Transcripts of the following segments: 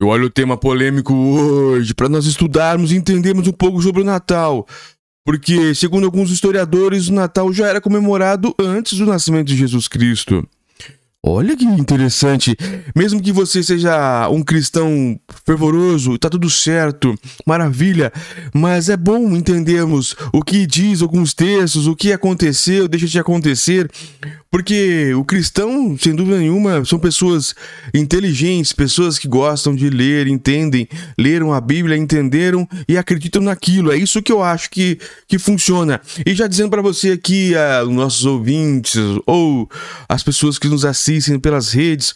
Eu olho o tema polêmico hoje para nós estudarmos e entendermos um pouco sobre o Natal. Porque, segundo alguns historiadores, o Natal já era comemorado antes do nascimento de Jesus Cristo. Olha que interessante. Mesmo que você seja um cristão fervoroso, tá tudo certo, maravilha, mas é bom entendermos o que diz alguns textos, o que aconteceu, deixa de acontecer, porque o cristão, sem dúvida nenhuma, são pessoas inteligentes, pessoas que gostam de ler, entendem, leram a Bíblia, entenderam e acreditam naquilo. É isso que eu acho que, que funciona. E já dizendo para você aqui, a, ah, nossos ouvintes ou as pessoas que nos assistem, assistem pelas redes.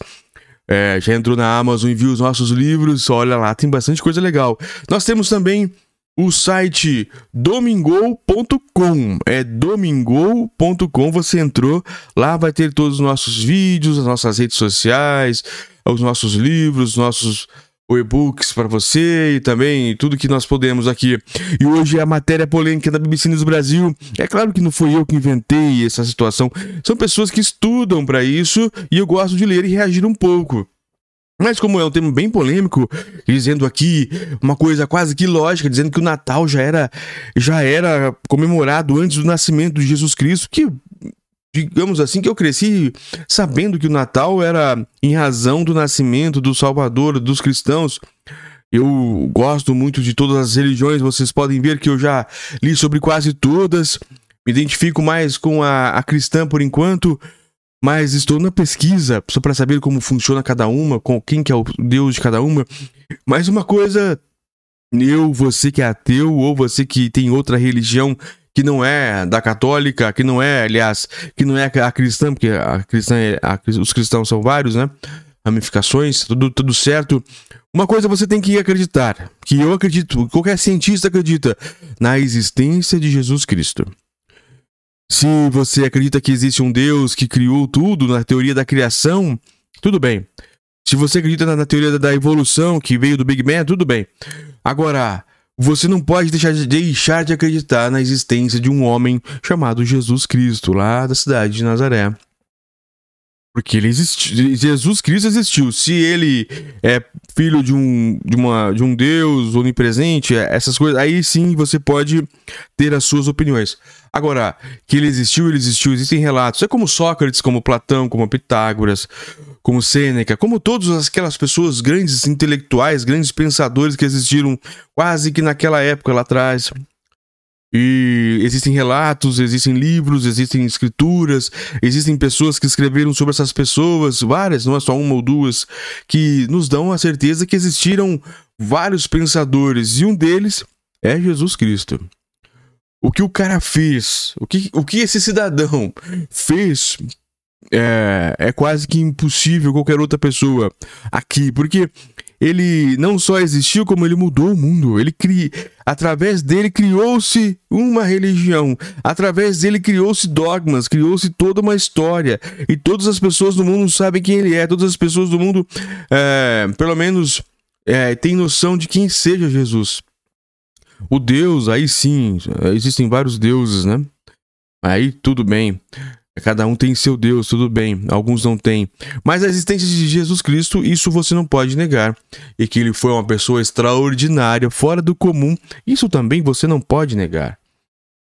É, já entrou na Amazon e viu os nossos livros. Olha lá, tem bastante coisa legal. Nós temos também o site domingo.com. É domingo.com. Você entrou, lá vai ter todos os nossos vídeos, as nossas redes sociais, os nossos livros, nossos e-books para você e também tudo que nós podemos aqui. E hoje é a matéria polêmica da BBC News Brasil. É claro que não fui eu que inventei essa situação. São pessoas que estudam para isso e eu gosto de ler e reagir um pouco. Mas como é um tema bem polêmico, dizendo aqui uma coisa quase que lógica, dizendo que o Natal já era já era comemorado antes do nascimento de Jesus Cristo, que digamos assim, que eu cresci sabendo que o Natal era em razão do nascimento do Salvador, dos cristãos. Eu gosto muito de todas as religiões, vocês podem ver que eu já li sobre quase todas. Me identifico mais com a, a cristã por enquanto, mas estou na pesquisa só para saber como funciona cada uma, com quem que é o Deus de cada uma. Mas uma coisa, eu, você que é ateu ou você que tem outra religião, que não é da católica, que não é, aliás, que não é a cristã, porque a cristã, é, a, os cristãos são vários, né? Ramificações, tudo, tudo certo. Uma coisa você tem que acreditar, que eu acredito, qualquer cientista acredita, na existência de Jesus Cristo. Se você acredita que existe um Deus que criou tudo na teoria da criação, tudo bem. Se você acredita na, na teoria da, da evolução que veio do Big Bang, tudo bem. Agora, você não pode deixar de, deixar de acreditar na existência de um homem chamado Jesus Cristo, lá da cidade de Nazaré. Porque ele existiu, Jesus Cristo existiu. Se ele é filho de um, de uma, de um Deus onipresente, é, essas coisas, aí sim você pode ter as suas opiniões. Agora, que ele existiu, ele existiu, existem relatos. É como Sócrates, como Platão, como Pitágoras, como Sêneca, como todas aquelas pessoas grandes intelectuais, grandes pensadores que existiram quase que naquela época lá atrás. E existem relatos, existem livros, existem escrituras, existem pessoas que escreveram sobre essas pessoas, várias, não é só uma ou duas, que nos dão a certeza que existiram vários pensadores e um deles é Jesus Cristo. O que o cara fez, o que, o que esse cidadão fez é, é quase que impossível qualquer outra pessoa aqui, porque ele não só existiu, como ele mudou o mundo. Ele cri... Através dele criou-se uma religião. Através dele criou-se dogmas, criou-se toda uma história. E todas as pessoas do mundo sabem quem ele é. Todas as pessoas do mundo, é, pelo menos, é, têm noção de quem seja Jesus. O Deus, aí sim, existem vários deuses, né? Aí tudo bem. Cada um tem seu Deus, tudo bem, alguns não têm. Mas a existência de Jesus Cristo, isso você não pode negar. E que ele foi uma pessoa extraordinária, fora do comum, isso também você não pode negar.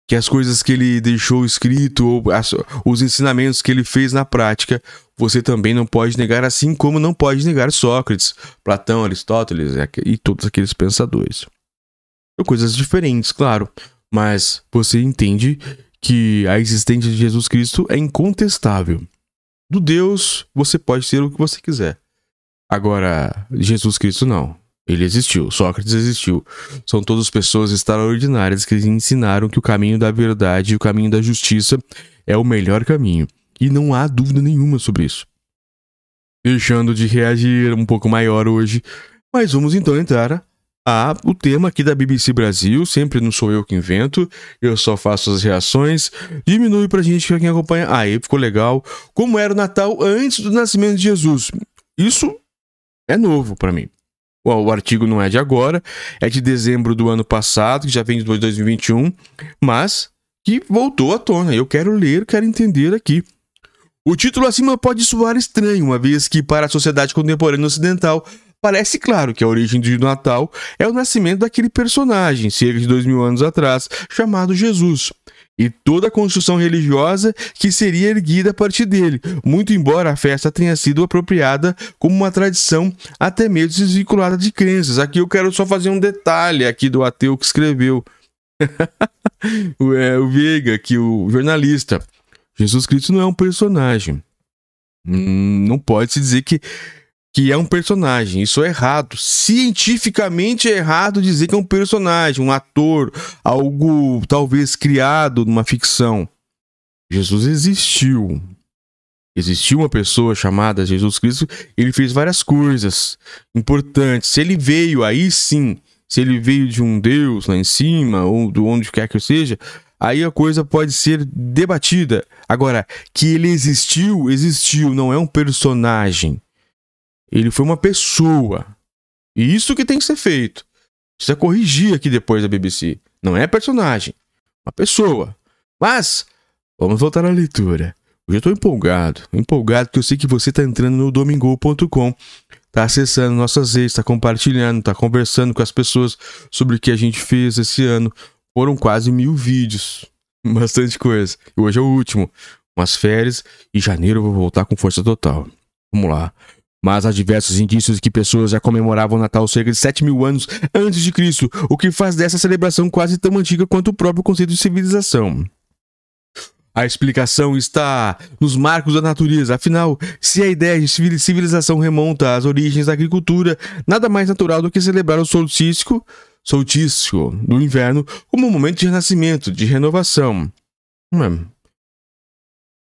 Que as coisas que ele deixou escrito, ou as, os ensinamentos que ele fez na prática, você também não pode negar, assim como não pode negar Sócrates, Platão, Aristóteles e todos aqueles pensadores. São coisas diferentes, claro, mas você entende que a existência de Jesus Cristo é incontestável. Do Deus, você pode ser o que você quiser. Agora, Jesus Cristo não. Ele existiu, Sócrates existiu. São todas pessoas extraordinárias que ensinaram que o caminho da verdade e o caminho da justiça é o melhor caminho. E não há dúvida nenhuma sobre isso. Deixando de reagir um pouco maior hoje, mas vamos então entrar a o tema aqui da BBC Brasil, sempre não sou eu que invento, eu só faço as reações, diminui pra gente quem acompanha. Aí ficou legal. Como era o Natal antes do nascimento de Jesus? Isso é novo para mim. O artigo não é de agora, é de dezembro do ano passado, que já vem de 2021, mas que voltou à tona. Eu quero ler, quero entender aqui. O título acima pode soar estranho, uma vez que, para a sociedade contemporânea ocidental, parece claro que a origem de Natal é o nascimento daquele personagem, cerca de dois mil anos atrás, chamado Jesus e toda a construção religiosa que seria erguida a partir dele, muito embora a festa tenha sido apropriada como uma tradição até mesmo desvinculada de crenças. Aqui eu quero só fazer um detalhe aqui do ateu que escreveu. o, é, o Veiga, que o jornalista. Jesus Cristo não é um personagem. Hum, não pode se dizer que que é um personagem. Isso é errado. Cientificamente é errado dizer que é um personagem, um ator, algo talvez criado numa ficção. Jesus existiu. Existiu uma pessoa chamada Jesus Cristo, ele fez várias coisas importantes. Se ele veio aí sim, se ele veio de um Deus lá em cima, ou de onde quer que seja, aí a coisa pode ser debatida. Agora, que ele existiu, existiu, não é um personagem. Ele foi uma pessoa. E isso que tem que ser feito. Precisa corrigir aqui depois da BBC. Não é personagem, uma pessoa. Mas, vamos voltar à leitura. Hoje eu estou empolgado, empolgado que eu sei que você está entrando no domingo.com, está acessando nossas redes, está compartilhando, está conversando com as pessoas sobre o que a gente fez esse ano. Foram quase mil vídeos, bastante coisa. E hoje é o último, umas férias e janeiro eu vou voltar com força total. Vamos lá. Mas há diversos indícios de que pessoas já comemoravam o Natal cerca de 7 mil anos antes de Cristo, o que faz dessa celebração quase tão antiga quanto o próprio conceito de civilização. A explicação está nos marcos da natureza. Afinal, se a ideia de civilização remonta às origens da agricultura, nada mais natural do que celebrar o solstício, solstício do inverno como um momento de renascimento, de renovação. Hum.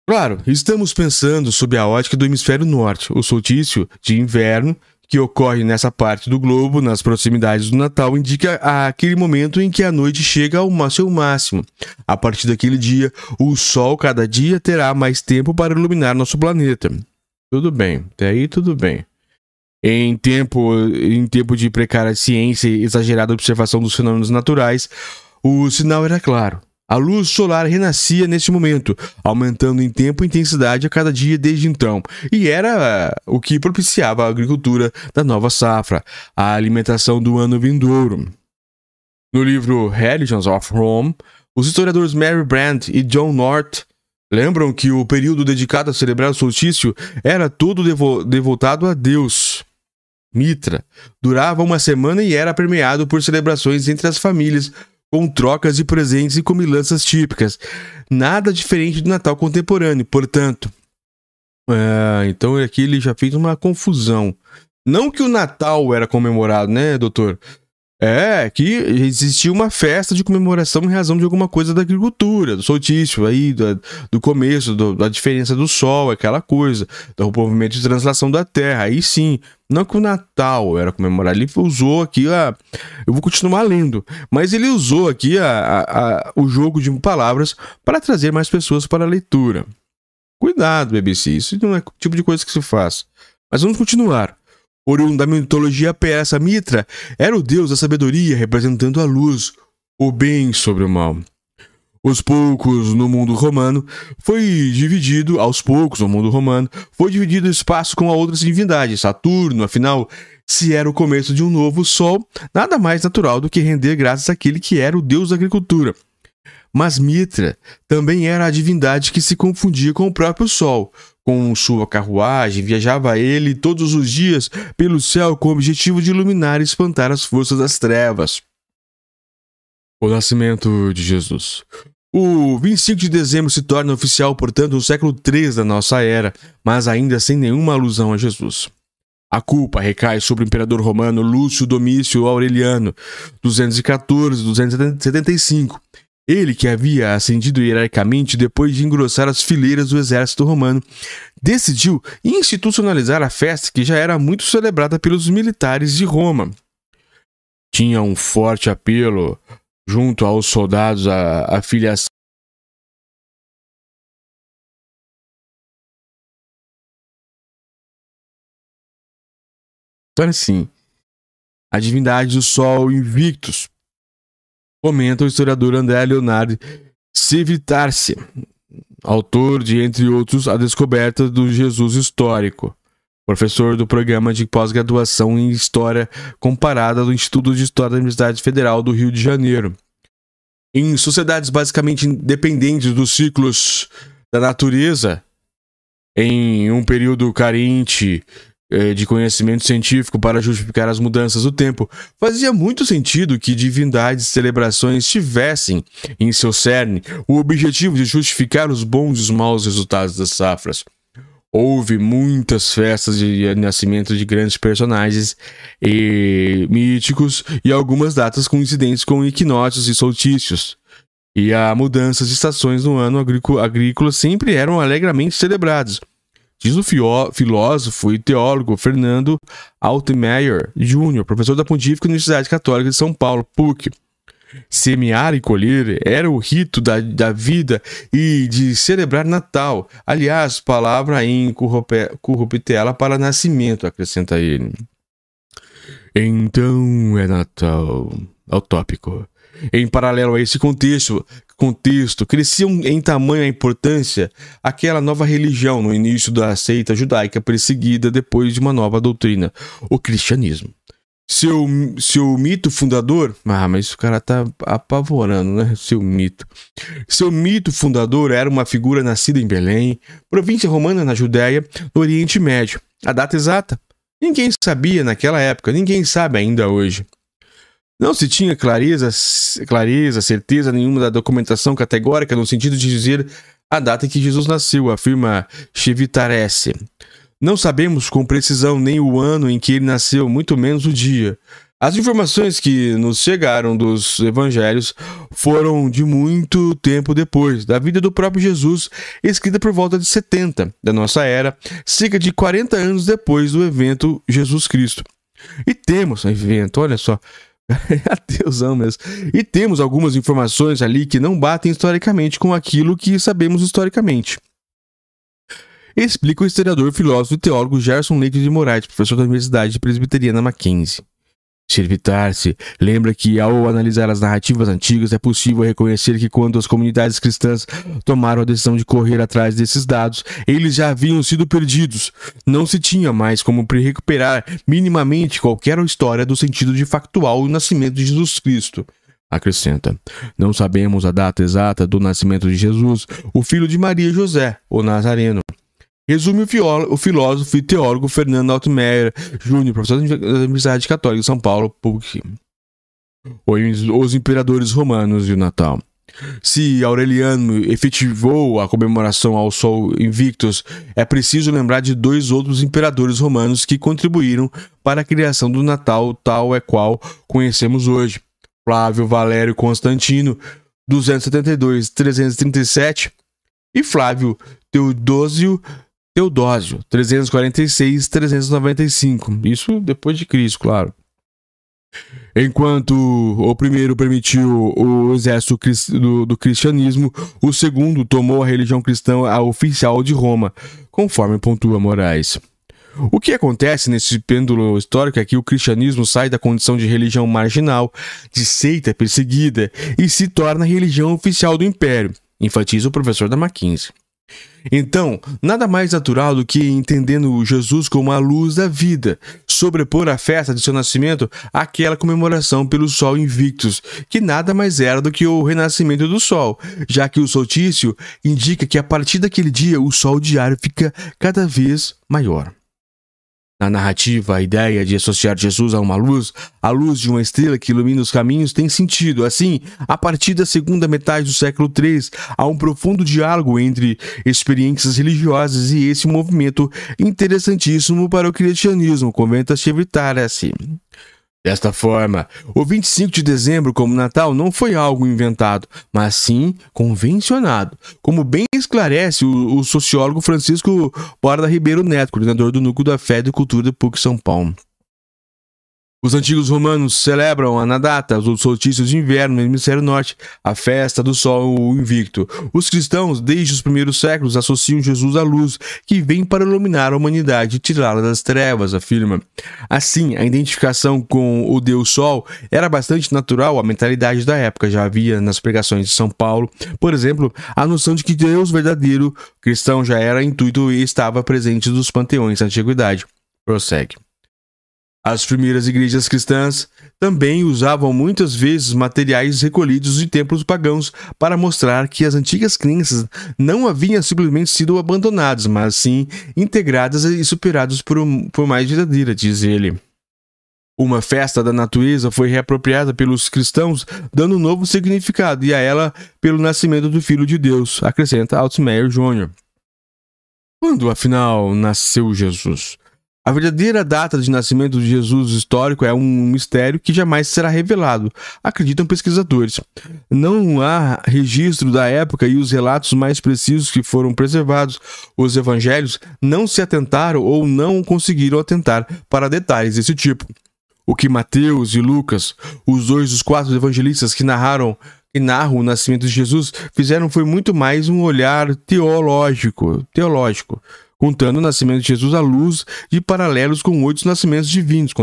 Claro, estamos pensando sob a ótica do hemisfério norte, o solstício de inverno que ocorre nessa parte do globo, nas proximidades do Natal, indica aquele momento em que a noite chega ao seu máximo. A partir daquele dia, o Sol cada dia terá mais tempo para iluminar nosso planeta. Tudo bem, até aí tudo bem. Em tempo, em tempo de precária ciência e exagerada observação dos fenômenos naturais, o sinal era claro. A luz solar renascia neste momento, aumentando em tempo e intensidade a cada dia desde então, e era o que propiciava a agricultura da nova safra, a alimentação do ano vindouro. No livro Religions of Rome, os historiadores Mary Brandt e John North lembram que o período dedicado a celebrar o solstício era todo devo devotado a Deus. Mitra durava uma semana e era permeado por celebrações entre as famílias com trocas de presentes e comilanças típicas. Nada diferente do Natal contemporâneo, portanto. Ah, então aqui ele já fez uma confusão. Não que o Natal era comemorado, né, doutor? É, que existia uma festa de comemoração em razão de alguma coisa da agricultura, do soltício aí, do, do começo, do, da diferença do sol, aquela coisa, do movimento de translação da terra, aí sim. Não que o Natal era comemorar, ele usou aqui a. Eu vou continuar lendo, mas ele usou aqui a, a, a o jogo de palavras para trazer mais pessoas para a leitura. Cuidado, BBC, isso não é o tipo de coisa que se faz. Mas vamos continuar oriundo da mitologia persa Mitra, era o deus da sabedoria, representando a luz, o bem sobre o mal. Os poucos no mundo romano foi dividido, aos poucos no mundo romano, foi dividido o espaço com outras divindades. Saturno, afinal, se era o começo de um novo sol, nada mais natural do que render graças àquele que era o deus da agricultura. Mas Mitra também era a divindade que se confundia com o próprio sol, com sua carruagem, viajava ele todos os dias pelo céu com o objetivo de iluminar e espantar as forças das trevas. O nascimento de Jesus. O 25 de dezembro se torna oficial, portanto, no século III da nossa era, mas ainda sem nenhuma alusão a Jesus. A culpa recai sobre o imperador romano Lúcio Domício Aureliano, 214-275, ele, que havia ascendido hierarquicamente depois de engrossar as fileiras do exército romano, decidiu institucionalizar a festa que já era muito celebrada pelos militares de Roma. Tinha um forte apelo junto aos soldados à filiação. Então, assim, a divindade do Sol Invictus, comenta o historiador André Leonardo Civitarse, autor de, entre outros, A Descoberta do Jesus Histórico, professor do programa de pós-graduação em História Comparada do Instituto de História da Universidade Federal do Rio de Janeiro. Em sociedades basicamente independentes dos ciclos da natureza, em um período carente eh, de conhecimento científico para justificar as mudanças do tempo, fazia muito sentido que divindades e celebrações tivessem em seu cerne o objetivo de justificar os bons e os maus resultados das safras. Houve muitas festas de nascimento de grandes personagens e eh, míticos e algumas datas coincidentes com equinócios e solstícios. E a mudanças de estações no ano agrícola sempre eram alegremente celebrados. Diz o fió, filósofo e teólogo Fernando Altmaier Jr., professor da Pontífica Universidade Católica de São Paulo, PUC. Semear e colher era o rito da, da vida e de celebrar Natal. Aliás, palavra em currupitela para nascimento, acrescenta ele. Então é Natal. Ao tópico. Em paralelo a esse contexto, contexto, cresciam em tamanho a importância aquela nova religião no início da seita judaica perseguida depois de uma nova doutrina, o cristianismo. Seu, seu mito fundador. Ah, mas o cara tá apavorando, né? Seu mito. Seu mito fundador era uma figura nascida em Belém, província romana na Judéia, no Oriente Médio. A data exata? Ninguém sabia naquela época, ninguém sabe ainda hoje. Não se tinha clareza, clareza, certeza nenhuma da documentação categórica no sentido de dizer a data em que Jesus nasceu, afirma Chivitaresse. Não sabemos com precisão nem o ano em que ele nasceu, muito menos o dia. As informações que nos chegaram dos evangelhos foram de muito tempo depois da vida do próprio Jesus, escrita por volta de 70 da nossa era, cerca de 40 anos depois do evento Jesus Cristo. E temos um evento, olha só, A deusão mesmo. E temos algumas informações ali que não batem historicamente com aquilo que sabemos historicamente. Explica o historiador, filósofo e teólogo Gerson Leite de Moraes, professor da Universidade Presbiteriana Mackenzie. Servitar-se lembra que, ao analisar as narrativas antigas, é possível reconhecer que, quando as comunidades cristãs tomaram a decisão de correr atrás desses dados, eles já haviam sido perdidos. Não se tinha mais como recuperar minimamente qualquer história do sentido de factual o nascimento de Jesus Cristo. Acrescenta: Não sabemos a data exata do nascimento de Jesus, o filho de Maria e José, o Nazareno. Resume o, o filósofo e teólogo Fernando Altmeier Júnior, professor da Universidade Católica de São Paulo, PUC. Os imperadores romanos e o Natal. Se Aureliano efetivou a comemoração ao Sol Invictus, é preciso lembrar de dois outros imperadores romanos que contribuíram para a criação do Natal tal é qual conhecemos hoje. Flávio Valério Constantino, 272-337, e Flávio Teodósio Teodósio, 346-395. Isso depois de Cristo, claro. Enquanto o primeiro permitiu o exército do, cristianismo, o segundo tomou a religião cristã a oficial de Roma, conforme pontua Moraes. O que acontece nesse pêndulo histórico é que o cristianismo sai da condição de religião marginal, de seita perseguida, e se torna a religião oficial do império, enfatiza o professor da Mackenzie. Então, nada mais natural do que entendendo Jesus como a luz da vida, sobrepor a festa de seu nascimento àquela comemoração pelo Sol Invictus, que nada mais era do que o renascimento do Sol, já que o solstício indica que a partir daquele dia o Sol diário fica cada vez maior. Na narrativa, a ideia de associar Jesus a uma luz, a luz de uma estrela que ilumina os caminhos, tem sentido. Assim, a partir da segunda metade do século III, há um profundo diálogo entre experiências religiosas e esse movimento interessantíssimo para o cristianismo, conventa chevitara assim. Desta forma, o 25 de dezembro como Natal não foi algo inventado, mas sim convencionado, como bem esclarece o, o sociólogo Francisco Borda Ribeiro Neto, coordenador do Núcleo da Fé e Cultura do PUC São Paulo. Os antigos romanos celebram a Nadata, os solstícios de inverno no hemisfério norte, a festa do sol invicto. Os cristãos, desde os primeiros séculos, associam Jesus à luz, que vem para iluminar a humanidade e tirá-la das trevas, afirma. Assim, a identificação com o Deus Sol era bastante natural A mentalidade da época. Já havia nas pregações de São Paulo, por exemplo, a noção de que Deus verdadeiro cristão já era intuito e estava presente nos panteões da antiguidade. Prossegue. As primeiras igrejas cristãs também usavam muitas vezes materiais recolhidos de templos pagãos para mostrar que as antigas crenças não haviam simplesmente sido abandonadas, mas sim integradas e superadas por, por mais verdadeira, diz ele. Uma festa da natureza foi reapropriada pelos cristãos, dando um novo significado, e a ela pelo nascimento do Filho de Deus, acrescenta Altmeyer Jr. Quando, afinal, nasceu Jesus? A verdadeira data de nascimento de Jesus histórico é um mistério que jamais será revelado, acreditam pesquisadores. Não há registro da época e os relatos mais precisos que foram preservados, os evangelhos, não se atentaram ou não conseguiram atentar para detalhes desse tipo. O que Mateus e Lucas, os dois dos quatro evangelistas que narraram e narram o nascimento de Jesus, fizeram foi muito mais um olhar teológico, teológico contando o nascimento de Jesus à luz de paralelos com outros nascimentos divinos,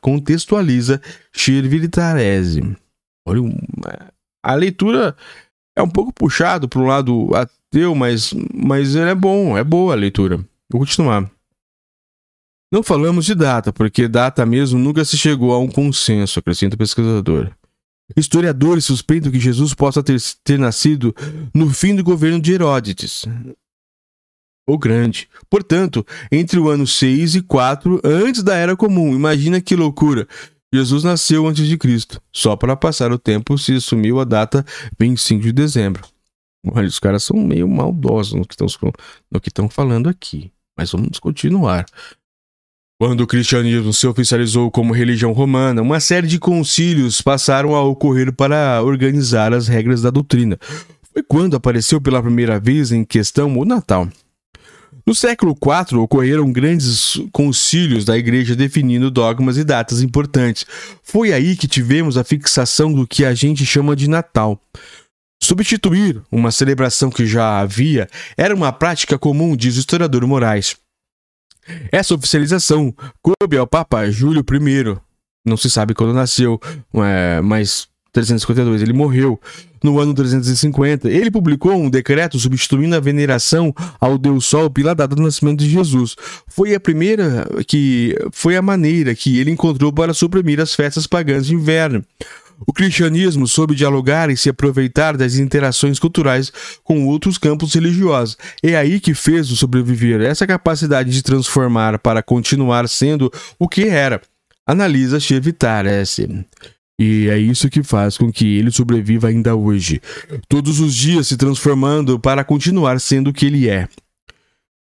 contextualiza Shirvitarese. Olha, a leitura é um pouco puxado para o lado ateu, mas, mas é bom, é boa a leitura. Vou continuar. Não falamos de data, porque data mesmo nunca se chegou a um consenso, acrescenta o pesquisador. Historiadores suspeitam que Jesus possa ter, ter nascido no fim do governo de Herodes. O grande. Portanto, entre o ano 6 e 4 antes da era comum. Imagina que loucura. Jesus nasceu antes de Cristo. Só para passar o tempo se assumiu a data 25 de dezembro. Olha, os caras são meio maldosos no que estão falando aqui. Mas vamos continuar. Quando o cristianismo se oficializou como religião romana, uma série de concílios passaram a ocorrer para organizar as regras da doutrina. Foi quando apareceu pela primeira vez em questão o Natal. No século IV ocorreram grandes concílios da igreja definindo dogmas e datas importantes. Foi aí que tivemos a fixação do que a gente chama de Natal. Substituir uma celebração que já havia era uma prática comum, diz o historiador Moraes. Essa oficialização coube ao Papa Júlio I. Não se sabe quando nasceu, é, mas 352. Ele morreu no ano 350. Ele publicou um decreto substituindo a veneração ao Deus Sol pela data do nascimento de Jesus. Foi a primeira que foi a maneira que ele encontrou para suprimir as festas pagãs de inverno. O cristianismo soube dialogar e se aproveitar das interações culturais com outros campos religiosos. É aí que fez o sobreviver, essa capacidade de transformar para continuar sendo o que era. Analisa Chevitar S. E é isso que faz com que ele sobreviva ainda hoje, todos os dias se transformando para continuar sendo o que ele é.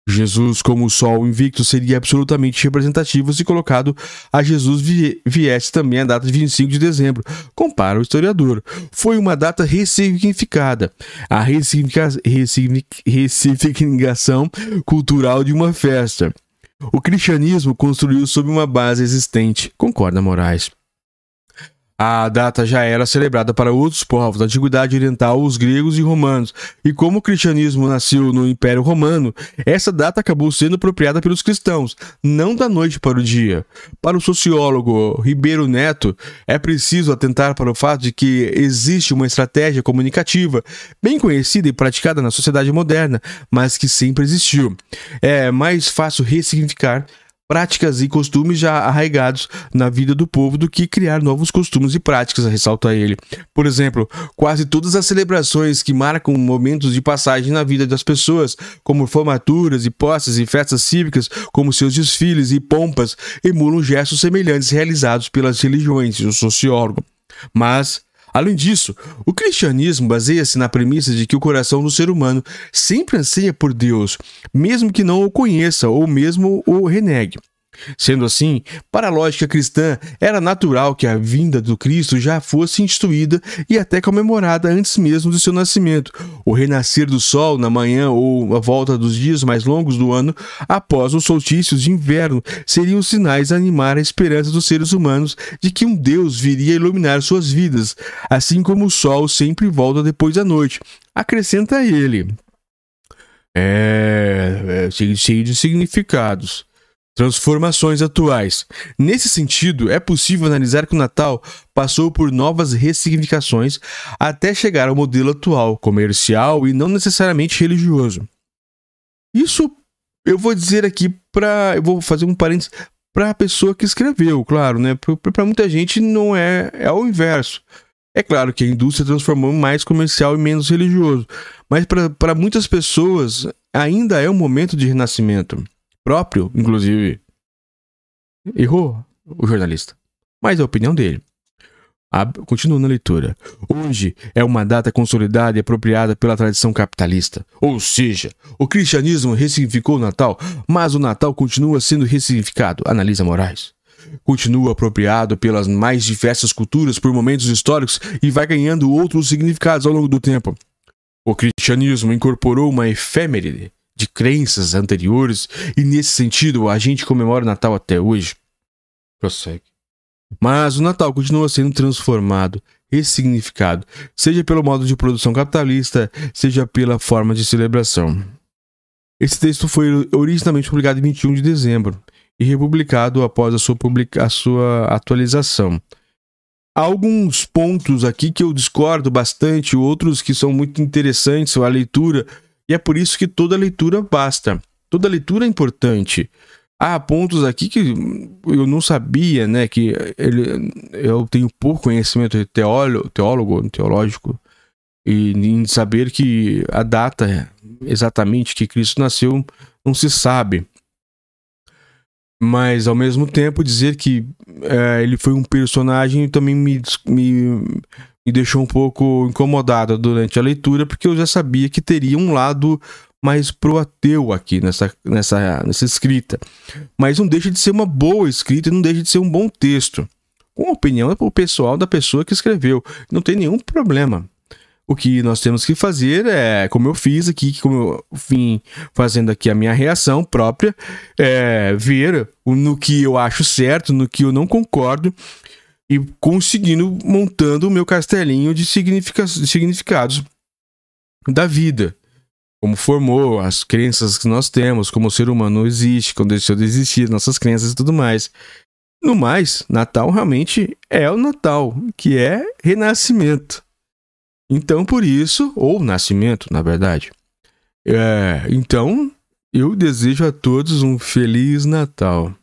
Jesus, como o sol invicto, seria absolutamente representativo se colocado a Jesus viesse também a data de 25 de dezembro, compara o historiador. Foi uma data ressignificada. A ressignificação cultural de uma festa. O cristianismo construiu sobre uma base existente, concorda Moraes. A data já era celebrada para outros povos da antiguidade oriental, os gregos e romanos, e como o cristianismo nasceu no Império Romano, essa data acabou sendo apropriada pelos cristãos, não da noite para o dia. Para o sociólogo Ribeiro Neto, é preciso atentar para o fato de que existe uma estratégia comunicativa bem conhecida e praticada na sociedade moderna, mas que sempre existiu. É mais fácil ressignificar práticas e costumes já arraigados na vida do povo do que criar novos costumes e práticas, ressalta ele. Por exemplo, quase todas as celebrações que marcam momentos de passagem na vida das pessoas, como formaturas e posses e festas cívicas, como seus desfiles e pompas, emulam gestos semelhantes realizados pelas religiões, o sociólogo. Mas Além disso, o cristianismo baseia-se na premissa de que o coração do ser humano sempre anseia por Deus, mesmo que não o conheça ou mesmo o renegue. Sendo assim, para a lógica cristã, era natural que a vinda do Cristo já fosse instituída e até comemorada antes mesmo do seu nascimento, o renascer do sol na manhã ou a volta dos dias mais longos do ano após os solstícios de inverno seriam sinais a animar a esperança dos seres humanos de que um Deus viria iluminar suas vidas, assim como o sol sempre volta depois da noite. Acrescenta ele. É, é cheio de significados transformações atuais. Nesse sentido, é possível analisar que o Natal passou por novas ressignificações até chegar ao modelo atual, comercial e não necessariamente religioso. Isso eu vou dizer aqui para, eu vou fazer um parênteses para a pessoa que escreveu, claro, né? Para muita gente não é, é o inverso. É claro que a indústria transformou mais comercial e menos religioso, mas para muitas pessoas ainda é um momento de renascimento próprio, inclusive, errou o jornalista. Mas é a opinião dele. A... na leitura. Hoje é uma data consolidada e apropriada pela tradição capitalista. Ou seja, o cristianismo ressignificou o Natal, mas o Natal continua sendo ressignificado, analisa Moraes. Continua apropriado pelas mais diversas culturas por momentos históricos e vai ganhando outros significados ao longo do tempo. O cristianismo incorporou uma efêmeride de crenças anteriores, e nesse sentido a gente comemora o Natal até hoje. Prossegue. Mas o Natal continua sendo transformado, ressignificado, seja pelo modo de produção capitalista, seja pela forma de celebração. Esse texto foi originalmente publicado em 21 de dezembro e republicado após a sua, publica a sua atualização. Há alguns pontos aqui que eu discordo bastante, outros que são muito interessantes a leitura, e é por isso que toda leitura basta. Toda leitura é importante. Há pontos aqui que eu não sabia, né? Que ele, eu tenho pouco conhecimento de teólogo, teólogo teológico, e em saber que a data exatamente que Cristo nasceu não se sabe. Mas ao mesmo tempo dizer que é, ele foi um personagem também me, me, me deixou um pouco incomodada durante a leitura, porque eu já sabia que teria um lado mais pro ateu aqui nessa, nessa, nessa escrita. Mas não deixa de ser uma boa escrita, e não deixa de ser um bom texto. Com a opinião é pro pessoal da pessoa que escreveu, não tem nenhum problema. O que nós temos que fazer é, como eu fiz aqui, como eu vim fazendo aqui a minha reação própria, é ver no que eu acho certo, no que eu não concordo e conseguindo montando o meu castelinho de significados da vida. Como formou, as crenças que nós temos, como o ser humano existe, quando deixou de existir, nossas crenças e tudo mais. No mais, Natal realmente é o Natal, que é renascimento. Então, por isso, ou nascimento, na verdade. É, então, eu desejo a todos um feliz Natal.